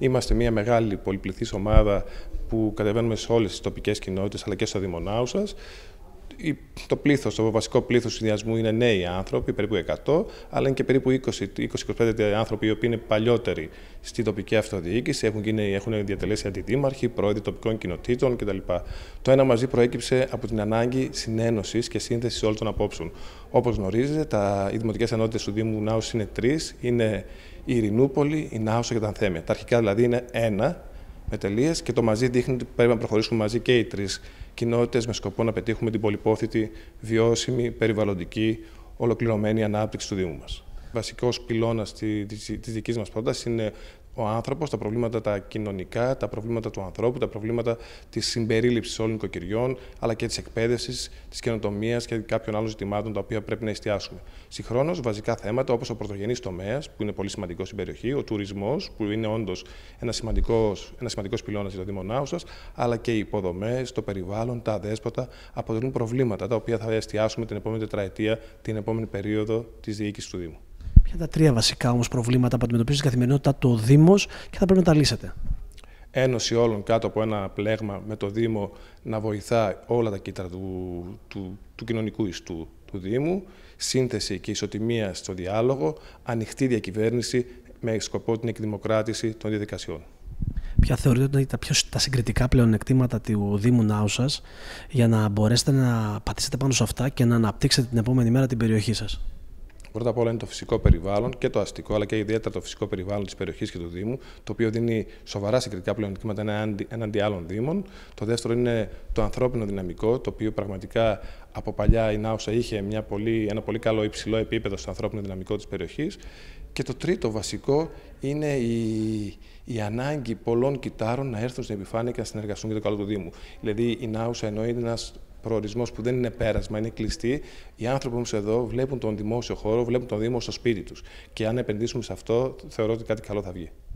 Είμαστε μια μεγάλη πολυπληθής ομάδα που κατεβαίνουμε σε όλες τις τοπικές κοινότητες αλλά και στο δημοναού το πλήθος, το βασικό πλήθος συνδυασμού είναι νέοι άνθρωποι, περίπου 100, αλλά είναι και περίπου 20-25 άνθρωποι οι οποίοι είναι παλιότεροι στη τοπική αυτοδιοίκηση, έχουν, γίνει, έχουν διατελέσει αντιδήμαρχοι, πρόεδροι τοπικών κοινοτήτων κτλ. Το ένα μαζί προέκυψε από την ανάγκη συνένωσης και σύνθεσης όλων των απόψεων. Όπως γνωρίζετε, τα, οι δημοτικές ενότητες του Δήμου Νάους είναι τρεις, είναι η Ειρηνούπολη, η Νάουσα και τα Ανθέμια. Τα αρχικά δηλαδή είναι ένα και το μαζί δείχνει ότι πρέπει να προχωρήσουμε μαζί και οι τρεις κοινότητες με σκοπό να πετύχουμε την πολυπόθητη, βιώσιμη, περιβαλλοντική, ολοκληρωμένη ανάπτυξη του Δήμου μας. Βασικός πυλώνας τη δικής μας πρότασης είναι ο άνθρωπος, τα προβλήματα τα κοινωνικά, τα προβλήματα του ανθρώπου, τα προβλήματα της συμπερίληψης όλων των οικοκυριών, αλλά και της εκπαίδευσης, της καινοτομίας και κάποιων άλλων ζητημάτων τα οποία πρέπει να εστιάσουμε. Συγχρόνως, βασικά θέματα όπως ο πρωτογενής τομέας, που είναι πολύ σημαντικό στην περιοχή, ο τουρισμός, που είναι όντως ένα σημαντικός ένας σημαντικός πυλώνας για το Δήμο αλλά και οι υποδομές, το περιβάλλον, τα αδέσποτα αποτελούν προβλήματα τα οποία θα εστιάσουμε την επόμενη τετραετία, την επόμενη περίοδο της διοίκησης του Δήμου. Ποια είναι τα τρία βασικά όμως προβλήματα που αντιμετωπίζει η καθημερινότητα το Δήμος και θα πρέπει να τα λύσετε. Ένωση όλων κάτω από ένα πλέγμα με το Δήμο να βοηθά όλα τα κύτταρα του, του, του κοινωνικού ιστού του Δήμου, σύνθεση και ισοτιμία στο διάλογο, ανοιχτή διακυβέρνηση με σκοπό την εκδημοκράτηση των διαδικασιών. Ποια θεωρείτε ότι είναι τα, πιο, τα συγκριτικά πλεονεκτήματα του Δήμου Νάου σα για να μπορέσετε να πατήσετε πάνω σε αυτά και να αναπτύξετε την επόμενη μέρα την περιοχή σας. Πρώτα απ' όλα είναι το φυσικό περιβάλλον και το αστικό, αλλά και ιδιαίτερα το φυσικό περιβάλλον της περιοχής και του Δήμου, το οποίο δίνει σοβαρά συγκριτικά πλεονεκτήματα έναντι άλλων Δήμων. Το δεύτερο είναι το ανθρώπινο δυναμικό, το οποίο πραγματικά από παλιά η Νάουσα είχε μια πολύ, ένα πολύ καλό υψηλό επίπεδο στο ανθρώπινο δυναμικό της περιοχής. Και το τρίτο βασικό είναι η, η ανάγκη πολλών κοιτάρων να έρθουν στην επιφάνεια και να συνεργαστούν για το καλό του Δήμου. Δηλαδή, η Νάουσα εννοεί ένας προορισμός που δεν είναι πέρασμα, είναι κλειστή, οι άνθρωποι όμως εδώ βλέπουν τον δημόσιο χώρο, βλέπουν τον δημόσιο σπίτι τους. Και αν επενδύσουμε σε αυτό, θεωρώ ότι κάτι καλό θα βγει.